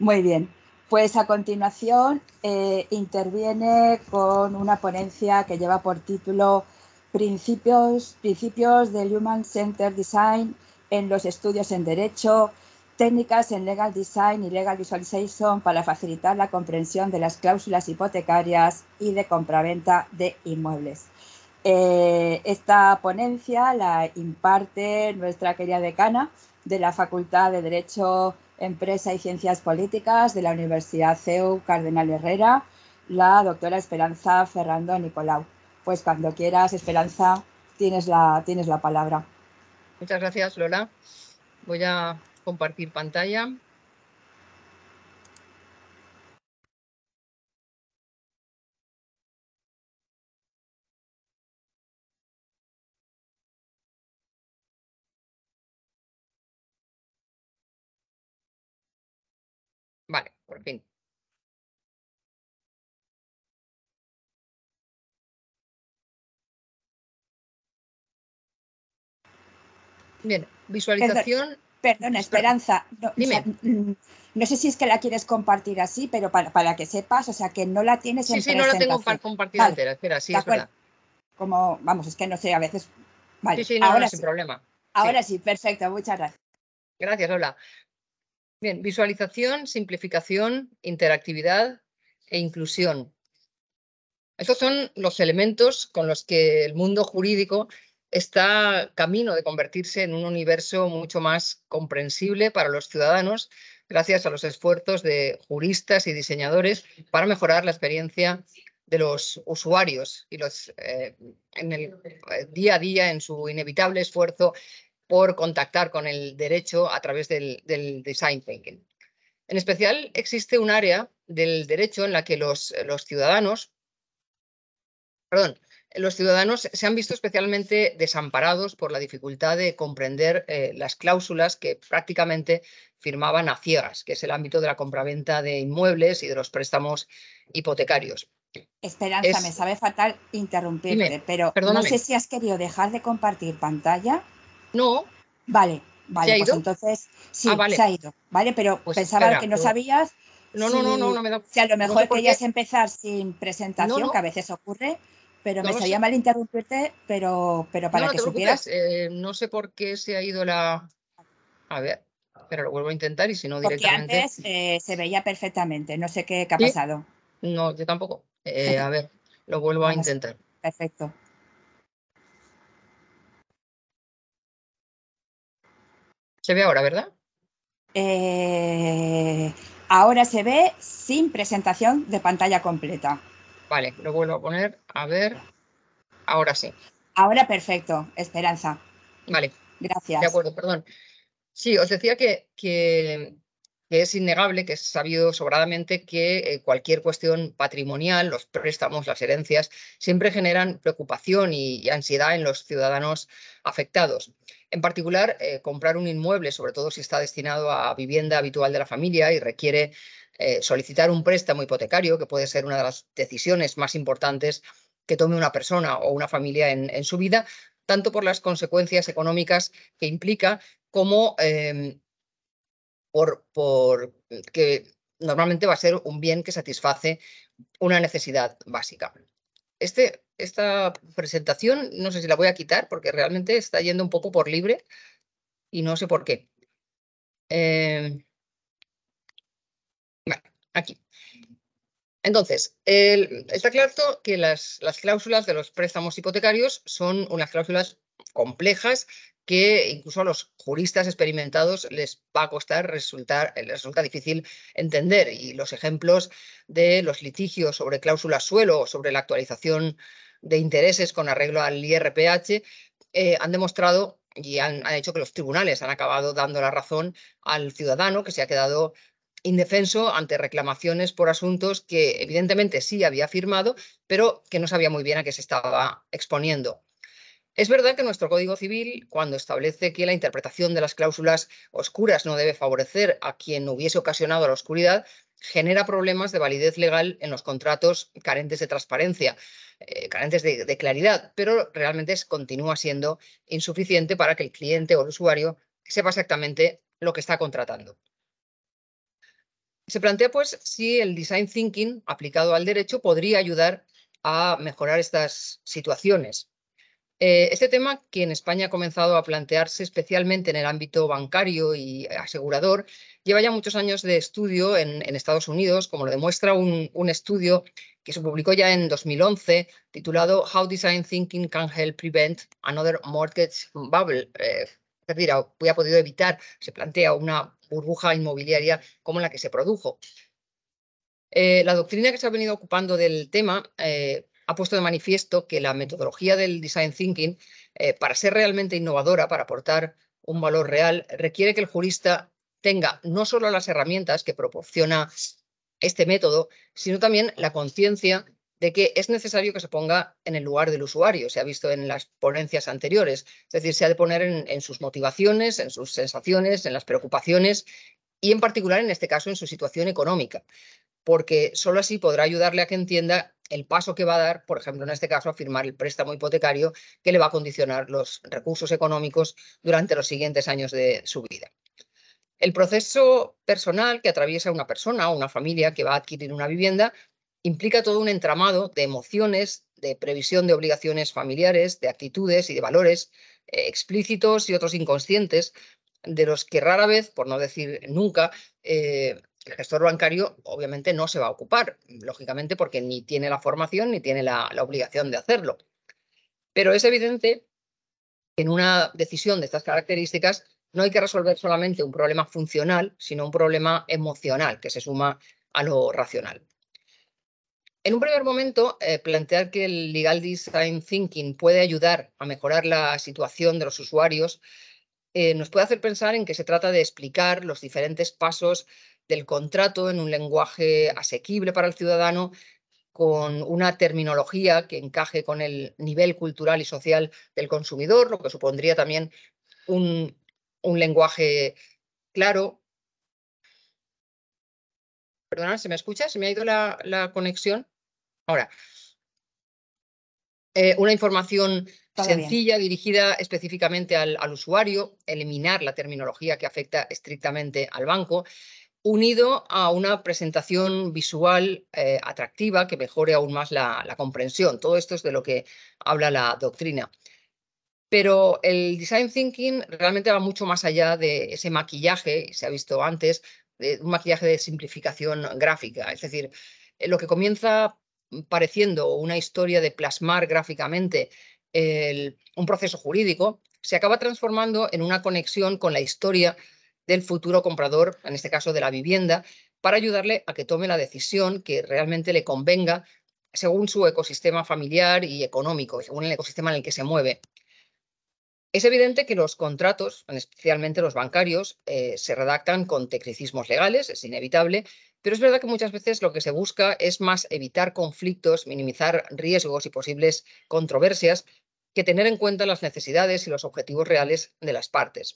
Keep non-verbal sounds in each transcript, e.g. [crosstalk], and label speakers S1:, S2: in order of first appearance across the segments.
S1: Muy bien. Pues a continuación eh, interviene con una ponencia que lleva por título Principios, Principios del Human Centered Design en los estudios en Derecho, técnicas en Legal Design y Legal Visualization para facilitar la comprensión de las cláusulas hipotecarias y de compraventa de inmuebles. Eh, esta ponencia la imparte nuestra querida decana de la Facultad de Derecho Empresa y Ciencias Políticas de la Universidad CEU Cardenal Herrera, la doctora Esperanza Ferrando Nicolau. Pues cuando quieras, Esperanza, tienes la, tienes la palabra.
S2: Muchas gracias, Lola. Voy a compartir pantalla. Vale, por fin.
S1: Bien, visualización. Perdona, Esperanza. No, Dime. Mm, no sé si es que la quieres compartir así, pero para, que sepas, o sea, que no la tienes en Sí, sí, no la tengo
S2: compartida entera. Espera, sí, es verdad.
S1: Como, vamos, es que no sé, a veces. sí, sí, ahora sin problema. Ahora sí. perfecto, muchas gracias. Gracias, hola. Bien, visualización,
S2: simplificación, interactividad e inclusión. Estos son los elementos con los que el mundo jurídico está camino de convertirse en un universo mucho más comprensible para los ciudadanos gracias a los esfuerzos de juristas y diseñadores para mejorar la experiencia de los usuarios y los eh, en el eh, día a día en su inevitable esfuerzo por contactar con el derecho a través del, design thinking. En especial existe un área del derecho en la que los, ciudadanos, perdón, los ciudadanos se han visto especialmente desamparados por la dificultad de comprender eh, las cláusulas que prácticamente firmaban a ciegas, que es el ámbito de la compraventa de inmuebles y de los préstamos hipotecarios.
S1: Esperanza, me sabe fatal interrumpirte, pero no sé si has querido dejar de compartir pantalla no. Vale, vale, pues entonces sí, ah, se ha ido, ¿vale? Pero pues pensaba que no sabías. No, no, no, no, no me da. Si a lo mejor que querías empezar sin presentación, que a veces ocurre, pero me sabía mal interrumpirte, pero, pero para que supieras.
S2: Eh, no sé por qué se ha ido la. A ver, pero lo vuelvo a intentar y si no directamente. Porque antes
S1: eh, se veía perfectamente, no sé qué, ha pasado. No, yo tampoco.
S2: Eh, a ver, lo vuelvo a intentar.
S1: Perfecto. Se ve ahora, ¿verdad? Eh, ahora se ve sin presentación de pantalla completa.
S2: Vale, lo vuelvo a poner. A ver. Ahora sí.
S1: Ahora perfecto, Esperanza.
S2: Vale. Gracias. De acuerdo, perdón. Sí, os decía que, que es innegable, que es sabido sobradamente que eh, cualquier cuestión patrimonial, los préstamos, las herencias, siempre generan preocupación y, ansiedad en los ciudadanos afectados. En particular, eh, comprar un inmueble, sobre todo si está destinado a vivienda habitual de la familia y requiere eh, solicitar un préstamo hipotecario, que puede ser una de las decisiones más importantes que tome una persona o una familia en, su vida, tanto por las consecuencias económicas que implica como em, por, que normalmente va a ser un bien que satisface una necesidad básica. Este, esta presentación no sé si la voy a quitar porque realmente está yendo un poco por libre y no sé por qué. Eh, aquí. Entonces, está claro que las, cláusulas de los préstamos hipotecarios son unas cláusulas complejas que incluso a los juristas experimentados les va a costar resultar, eh, les resulta difícil entender. Y los ejemplos de los litigios sobre cláusulas suelo o sobre la actualización de intereses con arreglo al IRPH eh, han demostrado y han, han hecho que los tribunales han acabado dando la razón al ciudadano que se ha quedado indefenso ante reclamaciones por asuntos que evidentemente sí había firmado, pero que no sabía muy bien a qué se estaba exponiendo. Es verdad que nuestro Código Civil, cuando establece que la interpretación de las cláusulas oscuras no debe favorecer a quien hubiese ocasionado la oscuridad, genera problemas de validez legal en los contratos carentes de transparencia, eh, carentes de, claridad, pero realmente es, continúa siendo insuficiente para que el cliente o el usuario sepa exactamente lo que está contratando. Se plantea, pues, si el design thinking aplicado al derecho podría ayudar a mejorar estas situaciones. Eh, este tema que en España ha comenzado a plantearse especialmente en el ámbito bancario y asegurador lleva ya muchos años de estudio en, Estados Unidos, como lo demuestra un, estudio que se publicó ya en 2011 titulado How Design Thinking Can Help Prevent Another Mortgage Bubble. Eh, es decir, ha podido evitar, se plantea una burbuja inmobiliaria como la que se produjo. Eh, la doctrina que se ha venido ocupando del tema ha puesto de manifiesto que la metodología del design thinking, eh, para ser realmente innovadora, para aportar un valor real, requiere que el jurista tenga no solo las herramientas que proporciona este método, sino también la conciencia de que es necesario que se ponga en el lugar del usuario. Se ha visto en las ponencias anteriores. Es decir, se ha de poner en, en, sus motivaciones, en sus sensaciones, en las preocupaciones y en particular en este caso en su situación económica. Porque solo así podrá ayudarle a que entienda el paso que va a dar, por ejemplo, en este caso, a firmar el préstamo hipotecario que le va a condicionar los recursos económicos durante los siguientes años de su vida. El proceso personal que atraviesa una persona o una familia que va a adquirir una vivienda implica todo un entramado de emociones, de previsión de obligaciones familiares, de actitudes y de valores eh, explícitos y otros inconscientes, de los que rara vez, por no decir nunca, eh, el gestor bancario obviamente no se va a ocupar, lógicamente porque ni tiene la formación ni tiene la, obligación de hacerlo. Pero es evidente que en una decisión de estas características no hay que resolver solamente un problema funcional, sino un problema emocional que se suma a lo racional. En un primer momento, eh, plantear que el Legal Design Thinking puede ayudar a mejorar la situación de los usuarios eh, nos puede hacer pensar en que se trata de explicar los diferentes pasos del contrato en un lenguaje asequible para el ciudadano, con una terminología que encaje con el nivel cultural y social del consumidor, lo que supondría también un, lenguaje claro. Perdona, ¿se me escucha? ¿Se me ha ido la, conexión? Ahora, eh, una información sencilla dirigida específicamente al, al, usuario, eliminar la terminología que afecta estrictamente al banco unido a una presentación visual eh, atractiva que mejore aún más la, comprensión. Todo esto es de lo que habla la doctrina. Pero el design thinking realmente va mucho más allá de ese maquillaje, se ha visto antes, de un maquillaje de simplificación gráfica. Es decir, eh, lo que comienza pareciendo una historia de plasmar gráficamente un proceso jurídico, se acaba transformando en una conexión con la historia del futuro comprador, en este caso de la vivienda, para ayudarle a que tome la decisión que realmente le convenga según su ecosistema familiar y económico, según el ecosistema en el que se mueve. Es evidente que los contratos, especialmente los bancarios, eh, se redactan con tecnicismos legales, es inevitable, pero es verdad que muchas veces lo que se busca es más evitar conflictos, minimizar riesgos y posibles controversias que tener en cuenta las necesidades y los objetivos reales de las partes.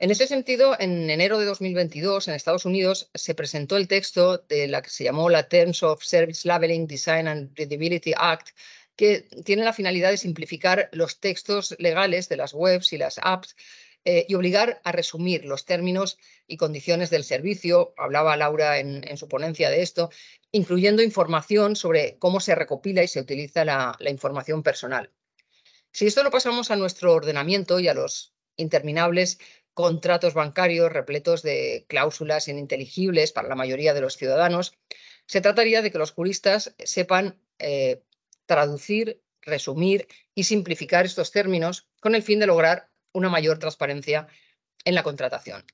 S2: En ese sentido, en enero de 2022, en Estados Unidos, se presentó el texto de la que se llamó la Terms of Service Labeling, Design and Readability Act, que tiene la finalidad de simplificar los textos legales de las webs y las apps eh, y obligar a resumir los términos y condiciones del servicio. Hablaba Laura en, su ponencia de esto, incluyendo información sobre cómo se recopila y se utiliza la, la información personal. Si esto lo pasamos a nuestro ordenamiento y a los interminables contratos bancarios repletos de cláusulas ininteligibles para la mayoría de los ciudadanos. Se trataría de que los juristas sepan eh, traducir, resumir y simplificar estos términos con el fin de lograr una mayor transparencia en la contratación.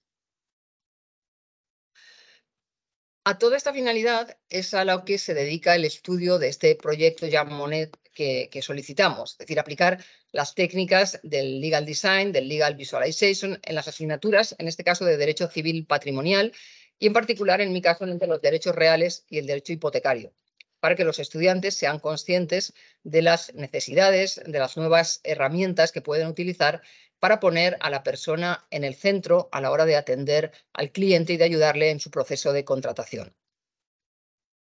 S2: A toda esta finalidad es a lo que se dedica el estudio de este proyecto ya MONET, que, solicitamos, es decir, aplicar las técnicas del legal design, del legal visualization en las asignaturas, en este caso de derecho civil patrimonial y en particular en mi caso entre los derechos reales y el derecho hipotecario, para que los estudiantes sean conscientes de las necesidades, de las nuevas herramientas que pueden utilizar para poner a la persona en el centro a la hora de atender al cliente y de ayudarle en su proceso de contratación.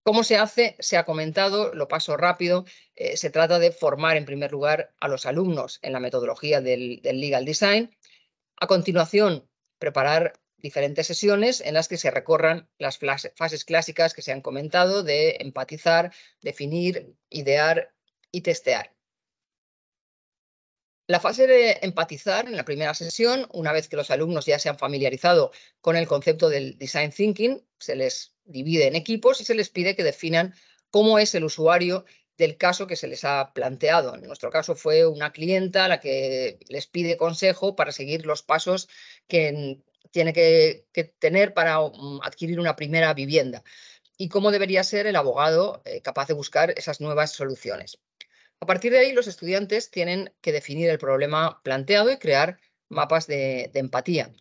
S2: ¿Cómo se hace? Se ha comentado, lo paso rápido. Eh, se trata de formar en primer lugar a los alumnos en la metodología del, del legal design. A continuación, preparar diferentes sesiones en las que se recorran las fases clásicas que se han comentado de empatizar, definir, idear y testear. La fase de empatizar en la primera sesión, una vez que los alumnos ya se han familiarizado con el concepto del design thinking, se les divide en equipos y se les pide que definan cómo es el usuario del caso que se les ha planteado. En nuestro caso fue una clienta la que les pide consejo para seguir los pasos que tiene que tener para mm, adquirir una primera vivienda y cómo debería ser el abogado eh, capaz de buscar esas nuevas soluciones. A partir de ahí, los estudiantes tienen que definir el problema planteado y crear mapas de, empatía.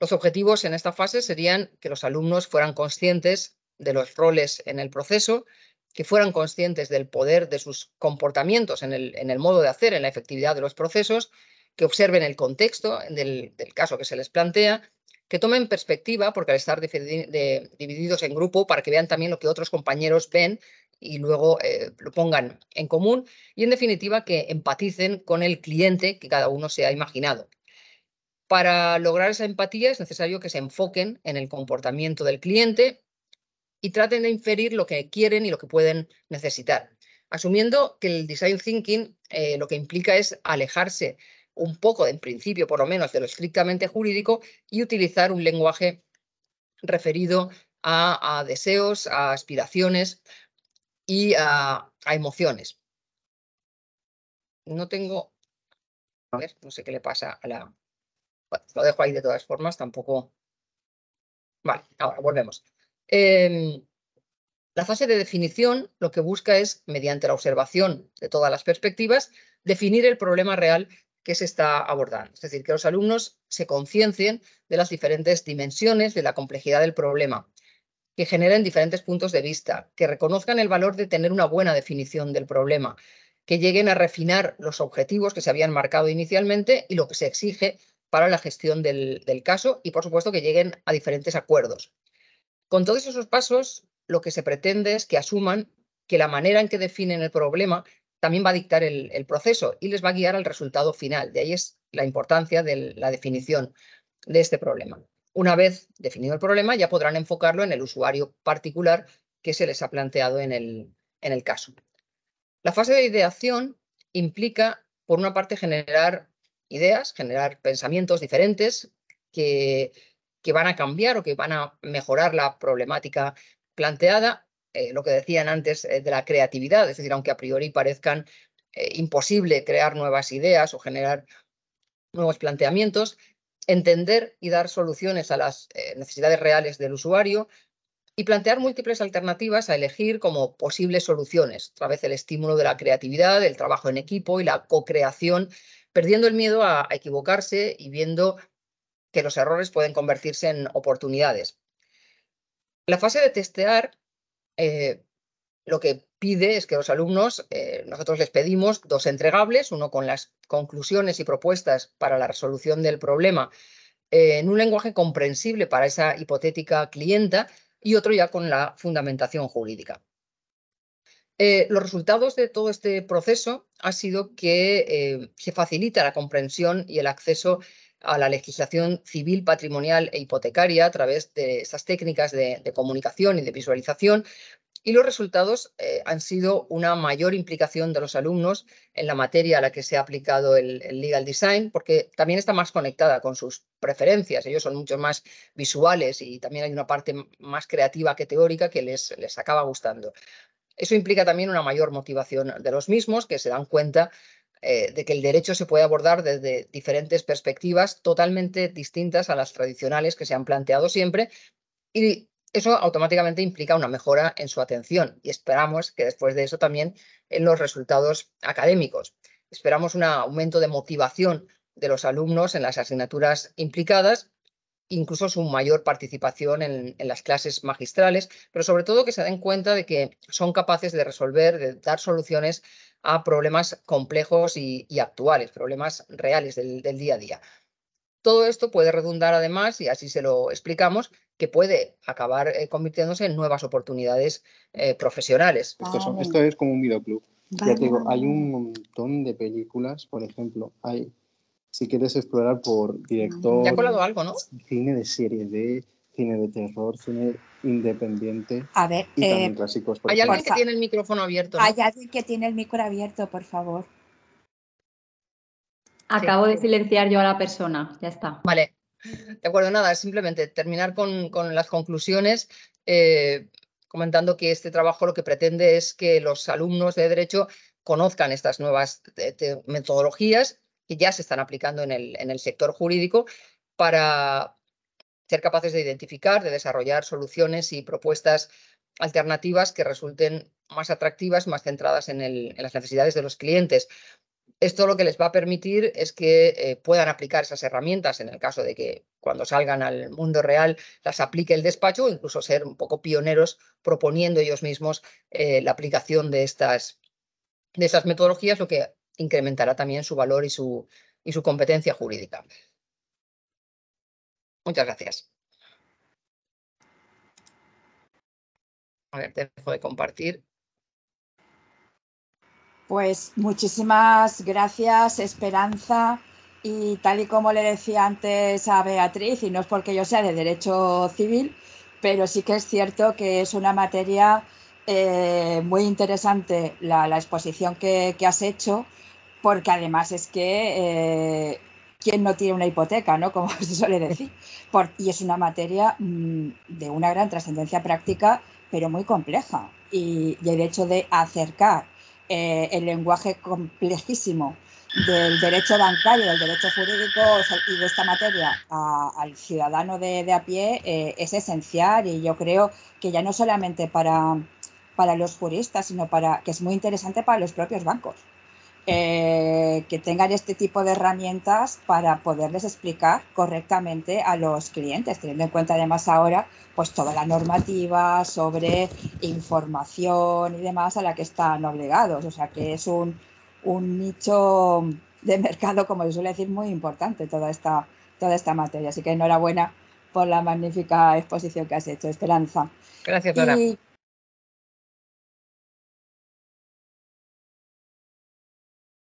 S2: Los objetivos en esta fase serían que los alumnos fueran conscientes de los roles en el proceso, que fueran conscientes del poder de sus comportamientos en el, modo de hacer, en la efectividad de los procesos, que observen el contexto del, caso que se les plantea, que tomen perspectiva, porque al estar divididos en grupo, para que vean también lo que otros compañeros ven y luego eh, lo pongan en común y en definitiva que empaticen con el cliente que cada uno se ha imaginado. Para lograr esa empatía es necesario que se enfoquen en el comportamiento del cliente y traten de inferir lo que quieren y lo que pueden necesitar, asumiendo que el design thinking eh, lo que implica es alejarse un poco, en principio por lo menos, de lo estrictamente jurídico y utilizar un lenguaje referido a deseos, a aspiraciones, y a, emociones. No tengo... A ver, no sé qué le pasa a la... lo dejo ahí de todas formas, tampoco... Vale, ahora volvemos. Em, la fase de definición lo que busca es, mediante la observación de todas las perspectivas, definir el problema real que se está abordando. Es decir, que los alumnos se conciencien de las diferentes dimensiones de la complejidad del problema que generen diferentes puntos de vista, que reconozcan el valor de tener una buena definición del problema, que lleguen a refinar los objetivos que se habían marcado inicialmente y lo que se exige para la gestión del, caso y, por supuesto, que lleguen a diferentes acuerdos. Con todos esos pasos, lo que se pretende es que asuman que la manera en que definen el problema también va a dictar el, el, proceso y les va a guiar al resultado final. De ahí es la importancia de la definición de este problema. Una vez definido el problema, ya podrán enfocarlo en el usuario particular que se les ha planteado en el, caso. La fase de ideación implica, por una parte, generar ideas, generar pensamientos diferentes que, que van a cambiar o que van a mejorar la problemática planteada. Eh, lo que decían antes eh, de la creatividad, es decir, aunque a priori parezcan eh, imposible crear nuevas ideas o generar nuevos planteamientos, entender y dar soluciones a las eh, necesidades reales del usuario y plantear múltiples alternativas a elegir como posibles soluciones, a través del estímulo de la creatividad, el trabajo en equipo y la co-creación, perdiendo el miedo a, equivocarse y viendo que los errores pueden convertirse en oportunidades. La fase de testear eh, lo que pide es que los alumnos, eh, nosotros les pedimos dos entregables, uno con las conclusiones y propuestas para la resolución del problema eh, en un lenguaje comprensible para esa hipotética clienta y otro ya con la fundamentación jurídica. Eh, los resultados de todo este proceso ha sido que se facilita la comprensión y el acceso a la legislación civil, patrimonial e hipotecaria a través de esas técnicas de, comunicación y de visualización, y los resultados eh, han sido una mayor implicación de los alumnos en la materia a la que se ha aplicado el, legal design, porque también está más conectada con sus preferencias. Ellos son mucho más visuales y también hay una parte más creativa que teórica que les, les acaba gustando. Eso implica también una mayor motivación de los mismos, que se dan cuenta eh, de que el derecho se puede abordar desde diferentes perspectivas totalmente distintas a las tradicionales que se han planteado siempre, y eso automáticamente implica una mejora en su atención y esperamos que después de eso también en eh, los resultados académicos. Esperamos un aumento de motivación de los alumnos en las asignaturas implicadas, incluso su mayor participación en, las clases magistrales, pero sobre todo que se den cuenta de que son capaces de resolver, de dar soluciones a problemas complejos y, actuales, problemas reales del, del día a día. Todo esto puede redundar además, y así se lo explicamos, que puede acabar eh, convirtiéndose en nuevas oportunidades eh, profesionales. Ah, esto,
S1: es como un videoclub.
S2: Ya te digo, hay un montón de películas, por ejemplo, hay, si quieres explorar por director... algo, no? Cine de serie D, cine de terror, cine
S1: independiente. A ver, y eh, clásicos. hay alguien que tiene el micrófono abierto. Hay alguien que tiene el micro abierto, por favor.
S2: Acabo de silenciar
S1: yo a la persona, ya está. Vale,
S2: de acuerdo, nada, simplemente terminar con, las conclusiones. Eh, comentando que este trabajo lo que pretende es que los alumnos de Derecho conozcan estas nuevas eh, metodologías que ya se están aplicando en el, sector jurídico para ser capaces de identificar, de desarrollar soluciones y propuestas alternativas que resulten más atractivas, más centradas en las necesidades de los clientes. Esto lo que les va a permitir es que eh, puedan aplicar esas herramientas en el caso de que cuando salgan al mundo real las aplique el despacho o incluso ser un poco pioneros proponiendo ellos mismos eh, la aplicación de estas, de metodologías, lo que incrementará también su valor y su, y su competencia jurídica. Muchas gracias. A ver, dejo de compartir.
S1: Pues muchísimas gracias, Esperanza. Y tal y como le decía antes a Beatriz, y no es porque yo sea de Derecho Civil, pero sí que es cierto que es una materia eh, muy interesante la, exposición que, has hecho, porque además es que eh, quién no tiene una hipoteca, ¿no? [laughs] Como se suele decir. y es una materia mm, de una gran trascendencia práctica, pero muy compleja. Y, y, el hecho de acercar eh, el lenguaje complejísimo del derecho bancario, del derecho jurídico y de esta materia al ciudadano de, a pie eh, es esencial y yo creo que ya no solamente para, para los juristas, sino para que es muy interesante para los propios bancos. Eh, que tengan este tipo de herramientas para poderles explicar correctamente a los clientes, teniendo en cuenta además ahora pues toda la normativa sobre información y demás a la que están obligados. O sea que es un, nicho de mercado, como yo suele decir, muy importante toda esta, toda esta materia. Así que enhorabuena por la magnífica exposición que has hecho, Esperanza.
S2: Gracias, Dora.